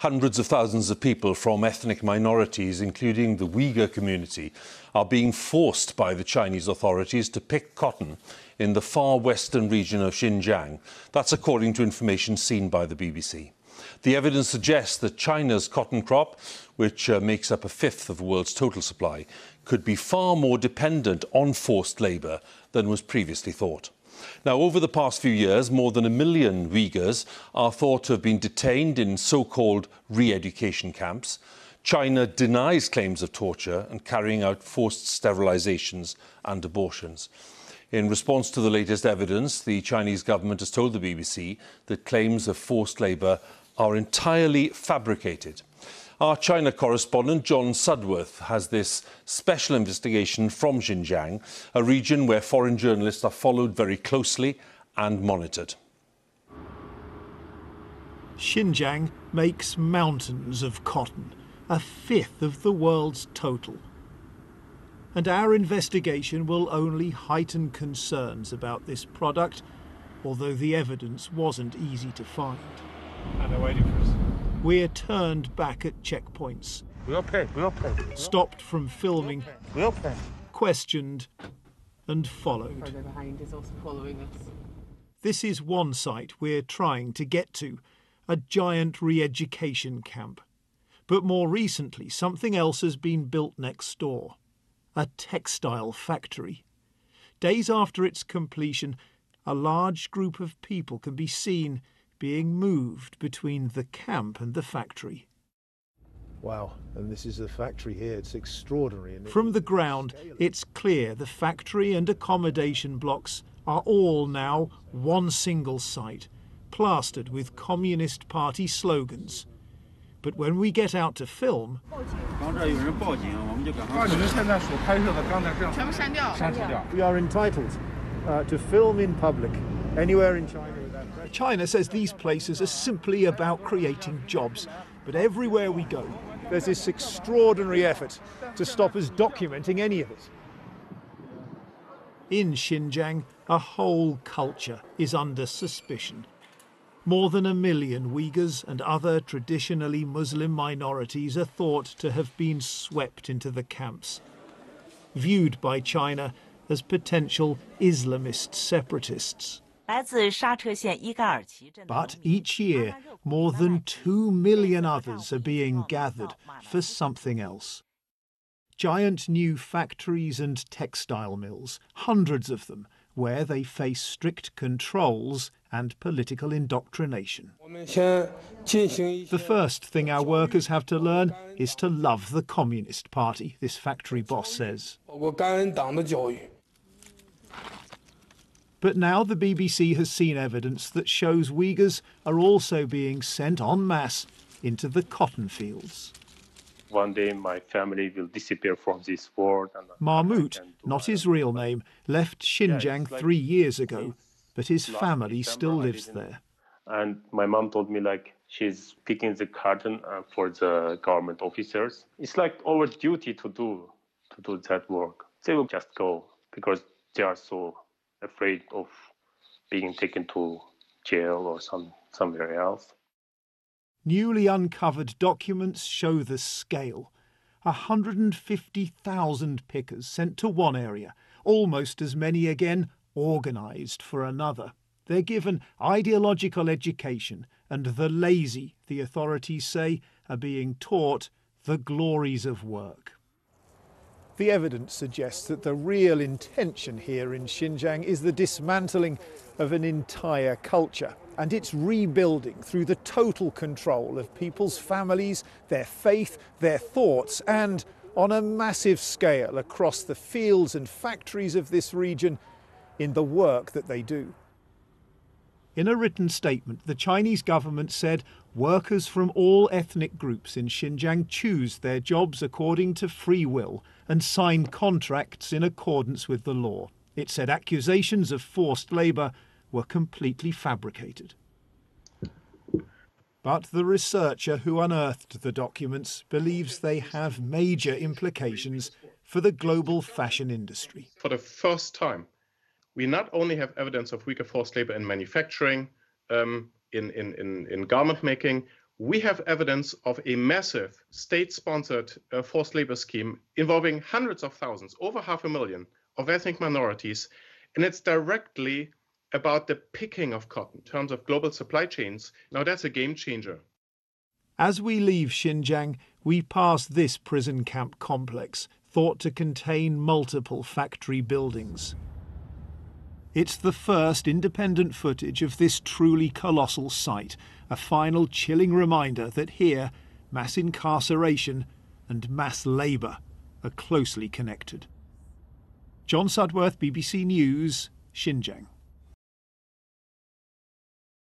Hundreds of thousands of people from ethnic minorities, including the Uyghur community, are being forced by the Chinese authorities to pick cotton in the far western region of Xinjiang. That's according to information seen by the BBC. The evidence suggests that China's cotton crop, which uh, makes up a fifth of the world's total supply, could be far more dependent on forced labour than was previously thought. Now, over the past few years, more than a million Uyghurs are thought to have been detained in so-called re-education camps. China denies claims of torture and carrying out forced sterilizations and abortions. In response to the latest evidence, the Chinese government has told the BBC that claims of forced labour are entirely fabricated. Our China correspondent, John Sudworth, has this special investigation from Xinjiang, a region where foreign journalists are followed very closely and monitored. Xinjiang makes mountains of cotton, a fifth of the world's total. And our investigation will only heighten concerns about this product, although the evidence wasn't easy to find. And they're waiting for us we're turned back at checkpoints. we are paid. we are paid. stopped from filming. we are paid. Questioned and followed. Is this is one site we're trying to get to, a giant re-education camp. But more recently, something else has been built next door, a textile factory. Days after its completion, a large group of people can be seen being moved between the camp and the factory. Wow, and this is the factory here. It's extraordinary. It? From the ground, it's clear the factory and accommodation blocks are all now one single site, plastered with Communist Party slogans. But when we get out to film, we are entitled uh, to film in public anywhere in China China says these places are simply about creating jobs, but everywhere we go, there's this extraordinary effort to stop us documenting any of it. In Xinjiang, a whole culture is under suspicion. More than a million Uyghurs and other traditionally Muslim minorities are thought to have been swept into the camps, viewed by China as potential Islamist separatists. But each year, more than two million others are being gathered for something else. Giant new factories and textile mills, hundreds of them, where they face strict controls and political indoctrination. The first thing our workers have to learn is to love the Communist Party, this factory boss says. But now the BBC has seen evidence that shows Uyghurs are also being sent en masse into the cotton fields. One day my family will disappear from this world. Mahmoud, not his real name, left Xinjiang yeah, three years ago, but his family still lives there. And my mom told me, like, she's picking the cotton uh, for the government officers. It's like our duty to do to do that work. They will just go because they are so afraid of being taken to jail or some somewhere else. Newly uncovered documents show the scale. 150,000 pickers sent to one area, almost as many again organised for another. They're given ideological education, and the lazy, the authorities say, are being taught the glories of work. The evidence suggests that the real intention here in Xinjiang is the dismantling of an entire culture and its rebuilding through the total control of people's families, their faith, their thoughts, and on a massive scale across the fields and factories of this region in the work that they do. In a written statement, the Chinese government said workers from all ethnic groups in Xinjiang choose their jobs according to free will and sign contracts in accordance with the law. It said accusations of forced labour were completely fabricated. But the researcher who unearthed the documents believes they have major implications for the global fashion industry. For the first time, we not only have evidence of weaker forced labor in manufacturing, um, in, in, in, in garment making, we have evidence of a massive state sponsored uh, forced labor scheme involving hundreds of thousands, over half a million, of ethnic minorities. And it's directly about the picking of cotton in terms of global supply chains. Now, that's a game changer. As we leave Xinjiang, we pass this prison camp complex, thought to contain multiple factory buildings. It's the first independent footage of this truly colossal site, a final chilling reminder that here, mass incarceration and mass labour are closely connected. John Sudworth, BBC News, Xinjiang.